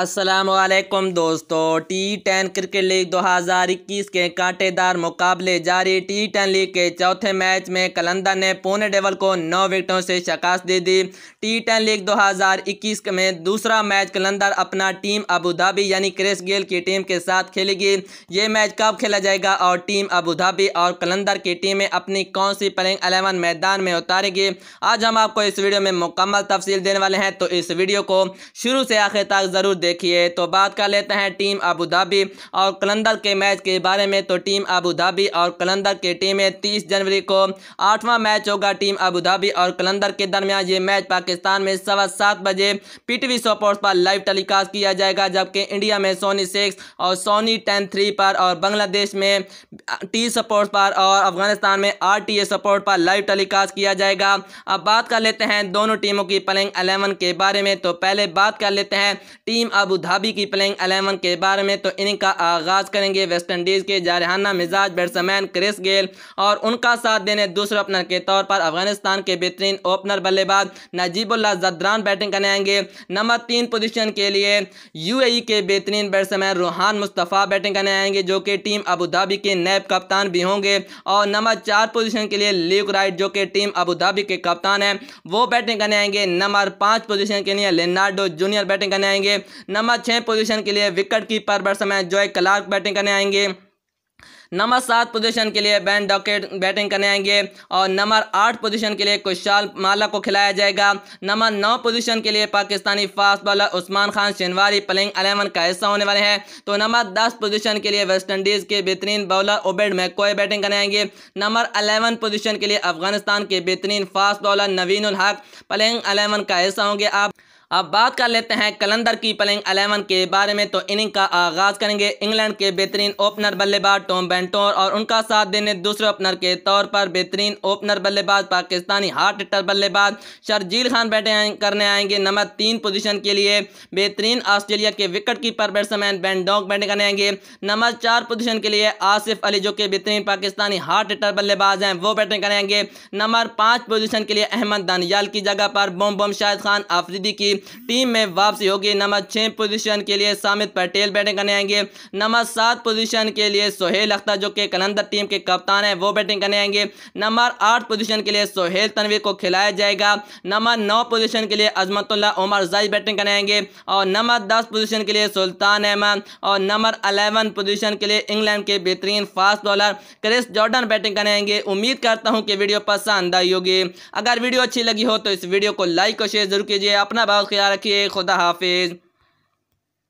असलकम दोस्तों T ten cricket league 2021 के कांटेदार मुकाबले जारी टी टेन लीग के चौथे मैच में कलंदर ने पुणे डेवल को नौ विकेटों से शिकस्त दे दी टी टेन लीग 2021 में दूसरा मैच कलंदर अपना टीम अबू धाबी यानी क्रिस गेल की टीम के साथ खेलेगी ये मैच कब खेला जाएगा और टीम अबू धाबी और कलंदर की टीमें अपनी कौन सी प्लेइंग अलेवन मैदान में उतारेगी आज हम आपको इस वीडियो में मुकम्मल तफसील देने वाले हैं तो इस वीडियो को शुरू से आखिर तक ज़रूर देखिए तो बात कर लेते हैं टीम अबू धाबी और कलंदर के मैच के बारे में तो टीम अबू धाबी और कलंदर की टीमें तीस जनवरी को आठवां मैच होगा टीम अबू धाबी और कलंदर के दरमियान ये मैच पाकिस्तान में सवा सात बजे पीटीवी सोपोर्ट्स पर लाइव टेलीकास्ट किया जाएगा जबकि इंडिया में सोनी सिक्स और सोनी टेन थ्री पर और बांग्लादेश में टी सपोर्ट पर और अफगानिस्तान में आर टी ए सपोर्ट पर लाइव टेलीकास्ट किया जाएगा अब बात कर लेते हैं दोनों टीमों की प्लेइंग अलेवन के बारे में तो पहले बात कर लेते हैं टीम टीम अबू धाबी की प्लेइंग अलेवन के बारे में तो इनका आगाज़ करेंगे वेस्ट इंडीज़ के जारहाना मिजाज बैट्समैन क्रिस गेल और उनका साथ देने दूसरे ओपनर के तौर पर अफगानिस्तान के बेहतरीन ओपनर बल्लेबाज नजीबुल्ला जद्रान बैटिंग करने आएंगे नंबर तीन पोजिशन के लिए यू e के बेहतरीन बैट्समैन रूहान मुस्तफ़ा बैटिंग करने आएंगे जो कि टीम अबू धाबी के नैब कप्तान भी होंगे और नंबर चार पोजिशन के लिए लीक राइट जो कि टीम अबू धाबी के कप्तान हैं वो बैटिंग करने आएंगे नंबर पाँच पोजीशन के लिए लेनार्डो जूनियर बैटिंग करने आएंगे नंबर छः पोजीशन के लिए wicket keeper batsman Joe Clarke batting करने आएंगे नंबर सात पोजीशन के लिए बैन डॉकेट बैटिंग करने आएंगे और नंबर आठ पोजीशन के लिए कुशाल माला को खिलाया जाएगा नंबर नौ पोजीशन के लिए Pakistani fast bowler Usman Khan Shinwari playing eleven का हिस्सा होने वाले हैं तो नंबर दस पोजीशन के लिए वेस्टइंडीज़ के बेहतरीन बॉलर ओबेड मैकोए बैटिंग करने आएंगे नंबर अलेवन पोजिशन के लिए अफगानिस्तान के बेहतरीन फास्ट बॉलर नवीन हक प्लेइंग अलेवन का हिस्सा होंगे आप अब बात कर लेते हैं कलंदर की प्लेइंग अलेवन के बारे में तो इनिंग का आगाज़ करेंगे इंग्लैंड के बेहतरीन ओपनर बल्लेबाज टॉम बेंटोर और उनका साथ देने दूसरे ओपनर के तौर पर बेहतरीन ओपनर बल्लेबाज पाकिस्तानी हार्ट हिटर बल्लेबाज शर्जील खान बैठे करने आएंगे नंबर तीन पोजीशन के लिए बेहतरीन ऑस्ट्रेलिया के wicket keeper batsman Ben Dunk batting करने आएंगे नंबर चार पोजीशन के लिए आसिफ अली जो कि बेहतरीन पाकिस्तानी हार्ट हिटर बल्लेबाज हैं वो बैटिंग करेंगे नंबर पाँच पोजीशन के लिए अहमद दानियाल की जगह पर बोम बोम शाहिद खान आफरीदी की टीम में वापसी होगी नंबर छः पोजीशन के लिए सामित पटेल बैटिंग करने आएंगे नंबर सात पोजीशन के लिए सोहेल अख्तर जो कि कलंदर टीम के कप्तान है वो बैटिंग करने आएंगे नंबर आठ पोजीशन के लिए सोहेल तनवीर को खिलाया जाएगा नंबर नौ पोजीशन के लिए अजमतुल्ला उमर जाई बैटिंग करने आएंगे और नंबर दस पोजीशन के लिए सुल्तान अहमद और नंबर अलेवन पोजीशन के लिए इंग्लैंड के बेहतरीन fast bowler Chris Jordan batting करने आएंगे उम्मीद करता हूँ कि वीडियो पसंद आई होगी अगर वीडियो अच्छी लगी हो तो इस वीडियो को लाइक और शेयर जरूर कीजिए अपना बहुत ख्याल रखिए खुदा हाफिज़